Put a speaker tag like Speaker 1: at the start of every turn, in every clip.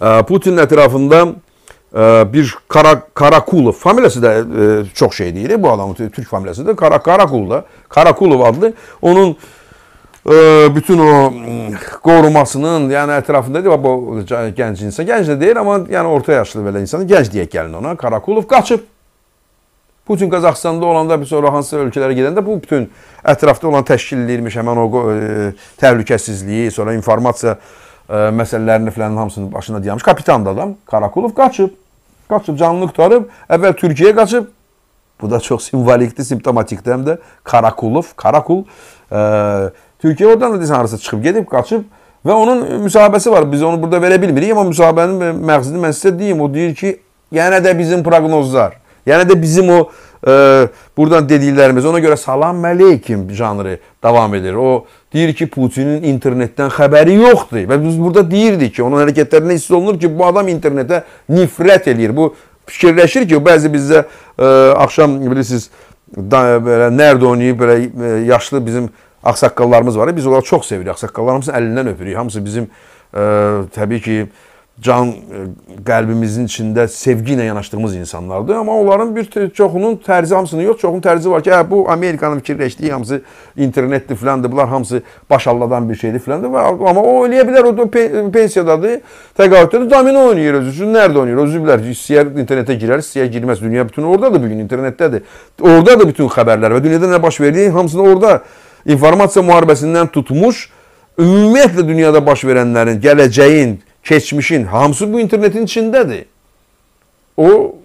Speaker 1: Putin ətrafında e, bir Kara, Karakulov, familiyası da e, çox şey deyir, bu adamın Türk familiyası da Kara, Karakulov, Karakulov adlı onun e, bütün o qorumasının, yəni ətrafında deyir, bu gənc insan, gənc də deyil, amma yəni orta yaşlı belə insan, gənc deyək gəlin ona, Karakulov qaçıb. Putin Qazaxıstanda olanda, bir sonra hansısa ölkələrə gedəndə bu bütün ətrafda olan təşkil edilmiş həmən o ə, təhlükəsizliyi, sonra informasiya e, məsələlərini filanın hamısını başına dayamış. Kapitan da adam. Karakulov qaçıb. Qaçıb, canını qutarıb. Əvvəl Türkiyəyə qaçıb. Bu da çox simvolikdir, simptomatikdir həm də. Karakulov, Karakul. E, Türkiyə oradan da desən harasa çıxıb gedib, qaçıb. Və onun müsahibəsi var. Biz onu burada verə bilmirik, amma müsahibənin məqsədini mən sizə deyim. O deyir ki, yenə də bizim proqnozlar, yenə də bizim o e, buradan dediklərimiz, ona görə salam məleykim janrı davam edir. O Deyir ki, Putinin internetdən xəbəri yoxdur. Və biz burada deyirdik ki, onun hərəkətlərində hiss olunur ki, bu adam internetə nifrət eləyir. Bu fikirləşir ki, bəzi bizdə ə, e, axşam bilirsiniz, da, belə nərd oynayıb belə ə, e, yaşlı bizim ağsaqqallarımız var. Biz onları çox sevirik. Ağsaqqallarımızın əlindən öpürük. Hamısı bizim ə, e, təbii ki, can e, qəlbimizin içində sevgi ilə yanaşdığımız insanlardır. Amma onların bir çoxunun tərzi hamısının yox, çoxunun tərzi var ki, hə bu Amerikanın fikirləşdiyi hamısı internetdir filandır, bunlar hamısı başalladan bir şeydir filandır. Amma o eləyə bilər, o da e, pensiyadadır, təqaüddədir, domino oynayır özü üçün. Nərdə oynayır? Özü bilər, istəyər internetə girər, istəyər girməz. Dünya bütün ordadır bu gün, internetdədir. Ordadır bütün xəbərlər və dünyada nə baş verdiyi hamısını orada informasiya müharibəsindən tutmuş ümumiyyətlə dünyada baş verənlərin, gələcəyin, keçmişin, hamısı bu internetin içindədir. O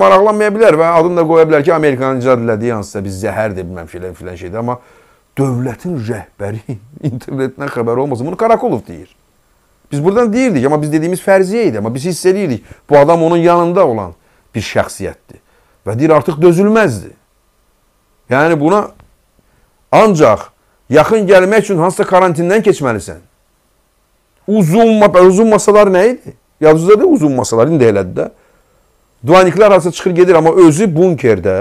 Speaker 1: maraqlanmaya bilər və adını da qoya bilər ki, Amerikanın icad elədiyi hansısa bir zəhərdir, bilməm filan filan şeydir, amma dövlətin rəhbəri internetdən xəbər olmasın. Bunu Karakolov deyir. Biz buradan deyirdik, amma biz dediyimiz fərziyə idi, amma biz hiss edirik. Bu adam onun yanında olan bir şəxsiyyətdir. Və deyir, artıq dözülməzdir. Yəni buna ancaq yaxın gəlmək üçün hansısa karantindən keçməlisən. Uzun, uzun masalar nə idi? Yadınızda da uzun masalar, indi elədir də. Duaniklər arası çıxır gedir, amma özü bunkerdə,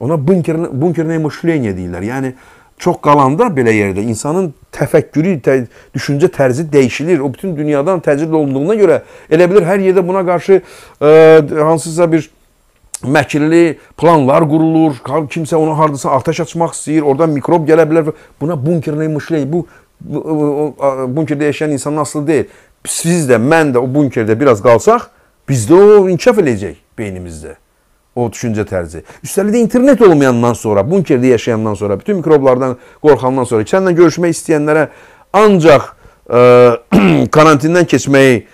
Speaker 1: ona bunker, bunkerine müşleniyə deyirlər. Yəni, çox qalanda belə yerdə insanın təfəkkürü, tə, düşüncə tərzi dəyişilir. O bütün dünyadan təcrid olunduğuna görə elə bilir hər yerdə buna qarşı ə, e, hansısa bir məkirli planlar qurulur. Kimsə ona hardasa atəş açmaq istəyir, oradan mikrob gələ bilər. Buna bunkernə müşləyin. Bu bunkerdə yaşayan insan asılı deyil. Siz də, mən də o bunkerdə biraz qalsaq, bizdə o inkişaf eləyəcək beynimizdə. O düşüncə tərzi. Üstəlik də internet olmayandan sonra, bunkerdə yaşayandan sonra, bütün mikroblardan qorxandan sonra, səninlə görüşmək istəyənlərə ancaq ə, e, karantindən keçməyi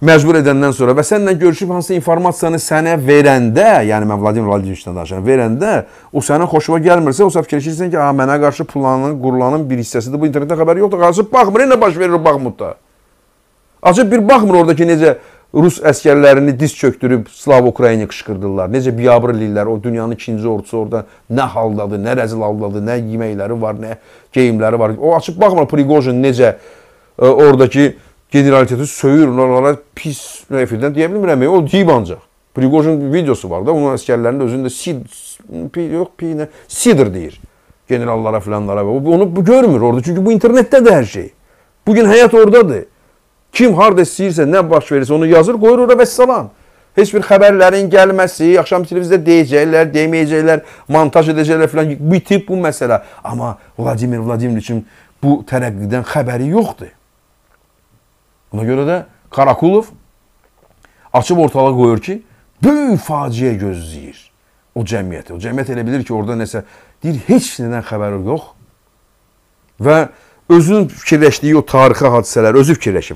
Speaker 1: məcbur edəndən sonra və sənlə görüşüb hansısa informasiyanı sənə verəndə, yəni mən Vladimir Vladimiroviçdən danışıram, verəndə o sənin xoşuna gəlmirsə, o səhv fikirləşirsən ki, "A, mənə qarşı planın, qurulanın bir hissəsidir. Bu internetdə xəbər yoxdur. Qarşı baxmır, nə baş verir o Baxmutda?" Acıb bir baxmır ordakı necə Rus əskərlərini diz çökdürüb Slav Ukrayna qışqırdılar. Necə biabr eləyirlər. O dünyanın ikinci ordusu orada nə haldadır, nə rəzil haldadır, nə yeməkləri var, nə geyimləri var. O açıb baxmır Priqojin necə ə, e, oradakı gedir Arteta söyür onlara pis nəfildən deyə bilmirəm. O deyib ancaq. Priqojin videosu var da, onun əskərlərinin özündə sid pi, yox pi nə sidir deyir. Generallara filanlara. Onu bu görmür orada. Çünki bu internetdə də hər şey. Bu gün həyat ordadır. Kim harda istəyirsə, nə baş verirsə onu yazır, qoyur ora vəssalam. Heç bir xəbərlərin gəlməsi, axşam televiziyada deyəcəklər, deməyəcəklər, montaj edəcəklər filan bitib bu məsələ. Amma Vladimir Vladimiroviçin bu tərəqqidən xəbəri yoxdur. Buna görə də Karakulov açıb ortalığa qoyur ki, böyük faciə gözləyir o cəmiyyəti. O cəmiyyət elə bilir ki, orada nəsə deyir, heç nədən xəbəri yox. Və özünün fikirləşdiyi o tarixi hadisələr özü fikirləşib.